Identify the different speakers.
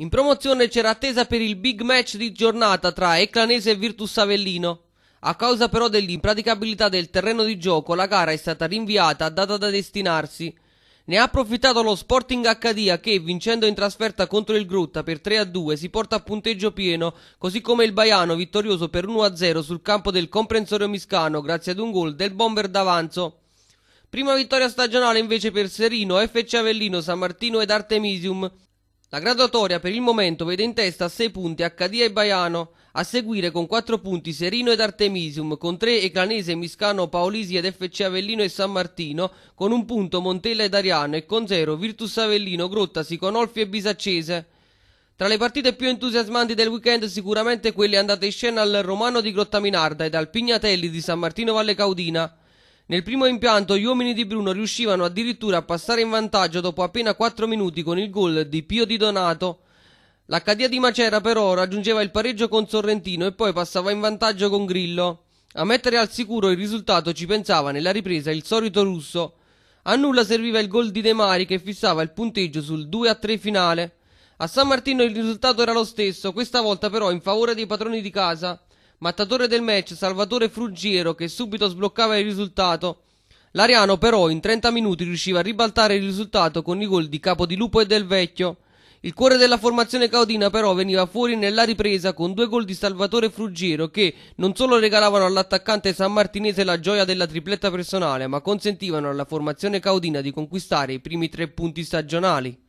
Speaker 1: In promozione c'era attesa per il big match di giornata tra Eclanese e Virtus Avellino. A causa però dell'impraticabilità del terreno di gioco, la gara è stata rinviata a data da destinarsi. Ne ha approfittato lo Sporting Accadia che, vincendo in trasferta contro il Grutta per 3-2, si porta a punteggio pieno, così come il Baiano vittorioso per 1-0 sul campo del comprensorio Miscano grazie ad un gol del bomber d'avanzo. Prima vittoria stagionale invece per Serino, FC Avellino, San Martino ed Artemisium, la graduatoria per il momento vede in testa a 6 punti Accadia e Baiano, a seguire con 4 punti Serino ed Artemisium, con 3 Eclanese, Miscano, Paolisi ed FC Avellino e San Martino, con 1 punto Montella ed Ariano e con 0 Virtus Avellino, Grottasi, Conolfi e Bisaccese. Tra le partite più entusiasmanti del weekend sicuramente quelle andate in scena al Romano di Grottaminarda ed al Pignatelli di San Martino Valle Caudina. Nel primo impianto gli uomini di Bruno riuscivano addirittura a passare in vantaggio dopo appena 4 minuti con il gol di Pio Di Donato. L'Accadia di Macera però raggiungeva il pareggio con Sorrentino e poi passava in vantaggio con Grillo. A mettere al sicuro il risultato ci pensava nella ripresa il solito russo. A nulla serviva il gol di De Mari che fissava il punteggio sul 2-3 finale. A San Martino il risultato era lo stesso, questa volta però in favore dei padroni di casa. Mattatore del match Salvatore Fruggiero che subito sbloccava il risultato. L'Ariano però in 30 minuti riusciva a ribaltare il risultato con i gol di Capodilupo e Del Vecchio. Il cuore della formazione caudina però veniva fuori nella ripresa con due gol di Salvatore Fruggiero che non solo regalavano all'attaccante sammartinese la gioia della tripletta personale ma consentivano alla formazione caudina di conquistare i primi tre punti stagionali.